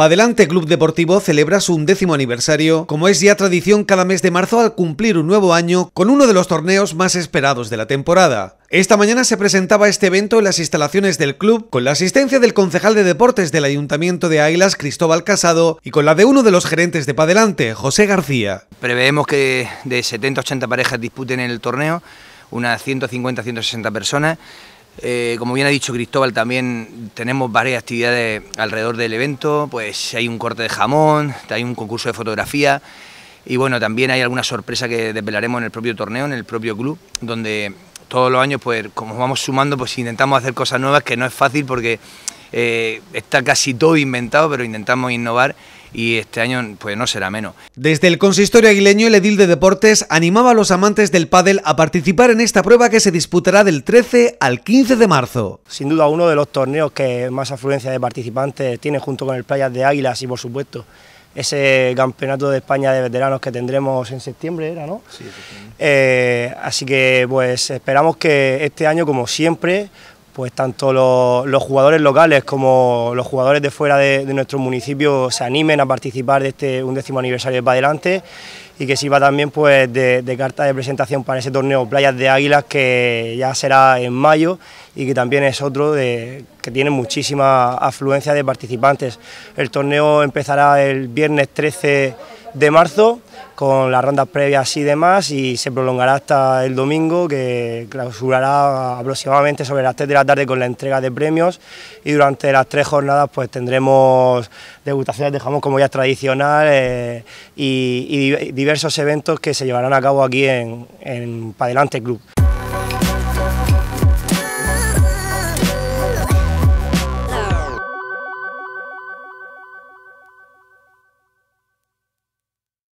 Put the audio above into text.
Padelante Club Deportivo celebra su undécimo aniversario, como es ya tradición cada mes de marzo al cumplir un nuevo año con uno de los torneos más esperados de la temporada. Esta mañana se presentaba este evento en las instalaciones del club con la asistencia del concejal de deportes del Ayuntamiento de Águilas, Cristóbal Casado, y con la de uno de los gerentes de Padelante, José García. Preveemos que de 70 a 80 parejas disputen el torneo, unas 150-160 personas. Eh, como bien ha dicho Cristóbal, también tenemos varias actividades alrededor del evento, pues hay un corte de jamón, hay un concurso de fotografía y bueno, también hay alguna sorpresa que desvelaremos en el propio torneo, en el propio club, donde todos los años, pues como vamos sumando, pues intentamos hacer cosas nuevas, que no es fácil porque eh, está casi todo inventado, pero intentamos innovar y este año pues no será menos. Desde el consistorio aguileño, el edil de deportes animaba a los amantes del pádel a participar en esta prueba que se disputará del 13 al 15 de marzo. Sin duda uno de los torneos que más afluencia de participantes tiene junto con el Playas de Águilas y por supuesto ese campeonato de España de veteranos que tendremos en septiembre, ¿era, no? Sí, eh, así que pues esperamos que este año, como siempre, pues tanto los, jugadores locales como los jugadores de fuera de, nuestro municipio se animen a participar de este undécimo aniversario de adelante y que sirva también pues de, de, carta de presentación para ese torneo Playas de Águilas que ya será en mayo y que también es otro de, que tiene muchísima afluencia de participantes. El torneo empezará el viernes 13 de marzo con las rondas previas y demás y se prolongará hasta el domingo que clausurará aproximadamente sobre las 3 de la tarde con la entrega de premios y durante las tres jornadas pues tendremos degustaciones de jamón como ya tradicional eh, y, y, diversos eventos que se llevarán a cabo aquí en, en Padelante Club.